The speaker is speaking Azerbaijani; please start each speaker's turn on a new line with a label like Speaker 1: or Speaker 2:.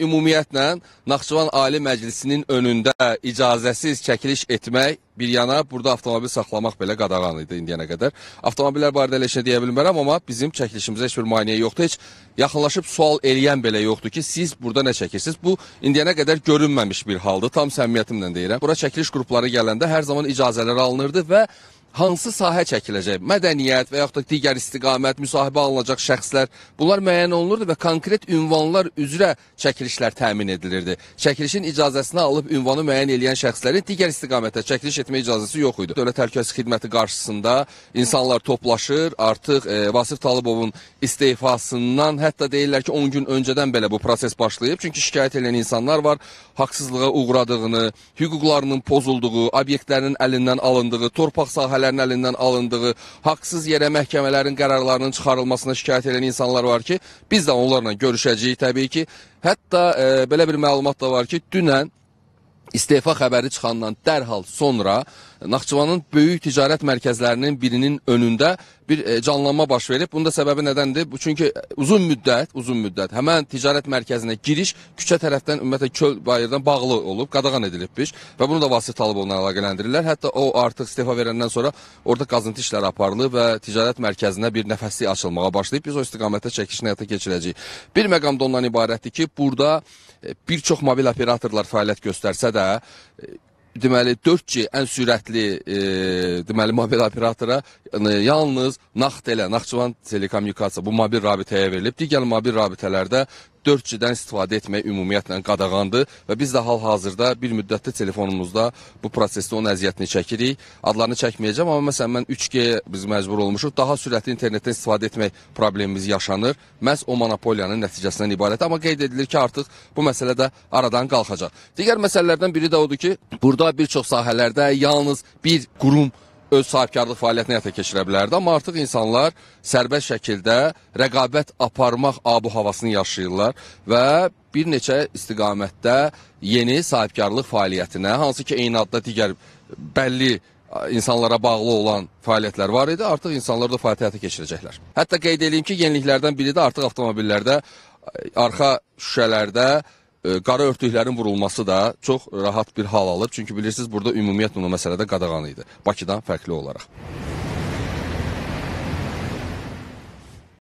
Speaker 1: ümumiyyətlə Naxçıvan Ali Məclisinin önündə icazəsiz çəkiliş etmək bir yana burada avtomobil saxlamaq belə qadağan idi indiyənə qədər. Avtomobillər barədə elə şey deyə bilmərəm, amma bizim çəkilişimizə heç bir maneə yoxdur. Heç yaxınlaşıb sual eləyən belə yoxdur ki, siz burada nə çəkirsiniz? Bu indiyənə qədər görünməmiş bir haldır. Tam səmimiyyətimlə deyirəm. Bura çəkiliş qrupları gələndə hər zaman icazələr alınırdı və hansı sahə çəkiləcək? Mədəniyyət və yaxud da digər istiqamət, müsahibə alınacaq şəxslər, bunlar müəyyən olunurdu və konkret ünvanlar üzrə çəkilişlər təmin edilirdi. Çəkilişin icazəsini alıb ünvanı müəyyən edən şəxslərin digər istiqamətə çəkiliş etmə icazəsi yox idi. Dövlət Təhlükəsizlik Xidməti qarşısında insanlar toplaşır, artıq e, Vasif Talıbovun istefasından hətta deyirlər ki, 10 gün öncədən belə bu proses başlayıb. Çünki şikayət edən insanlar var, haqsızlığa uğradığını, hüquqlarının pozulduğu, obyektlərinin əlindən alındığı, torpaq sahələri sahələrin əlindən alındığı, haqsız yerə məhkəmələrin qərarlarının çıxarılmasına şikayət edən insanlar var ki, biz də onlarla görüşəcəyik təbii ki. Hətta e, belə bir məlumat da var ki, dünən İstefa xəbəri çıxandan dərhal sonra Naxçıvanın böyük ticarət mərkəzlərinin birinin önündə bir e, canlanma baş verib. Bunun da səbəbi nədəndir? Çünki e, uzun müddət, uzun müddət həmən ticarət mərkəzinə giriş küçə tərəfdən ümumiyyətlə köl bayırdan bağlı olub, qadağan edilibmiş və bunu da Vasif Talıbovla əlaqələndirirlər. Hətta o artıq istefa verəndən sonra orada qazıntı işləri aparılıb və ticarət mərkəzinə bir nəfəslik açılmağa başlayıb. Biz o istiqamətdə çəkişini həyata keçirəcəyik. Bir məqam da ondan ibarətdir ki, burada e, bir çox mobil operatorlar fəaliyyət göstərsə də deməli 4G ən sürətli e, deməli mobil operatora e, yalnız Naxtelə, Naxçıvan Telekommunikasiya bu mobil rabitəyə verilib. Digər mobil rabitələrdə 4G-dən istifadə etmək ümumiyyətlə qadağandır və biz də hal-hazırda bir müddətdir telefonumuzda bu prosesdə onun əziyyətini çəkirik. Adlarını çəkməyəcəm, amma məsələn mən 3G biz məcbur olmuşuq. Daha sürətli internetdən istifadə etmək problemimiz yaşanır. Məhz o monopoliyanın nəticəsindən ibarət. Amma qeyd edilir ki, artıq bu məsələ də aradan qalxacaq. Digər məsələlərdən biri də odur ki, burada bir çox sahələrdə yalnız bir qurum öz sahibkarlıq fəaliyyətini həyata keçirə bilərdi. Amma artıq insanlar sərbəst şəkildə rəqabət aparmaq abu-havasını yaşayırlar və bir neçə istiqamətdə yeni sahibkarlıq fəaliyyətinə, hansı ki, eyni adda digər bəlli insanlara bağlı olan fəaliyyətlər var idi. Artıq insanlar da fəaliyyət həyata keçirəcəklər. Hətta qeyd edeyim ki, yeniliklərdən biri də artıq avtomobillərdə arxa şüşələrdə E, qara örtüklərin vurulması da çox rahat bir hal alıb. Çünki bilirsiniz, burada ümumiyyətlə o məsələdə qadağan idi. Bakıdan fərqli olaraq.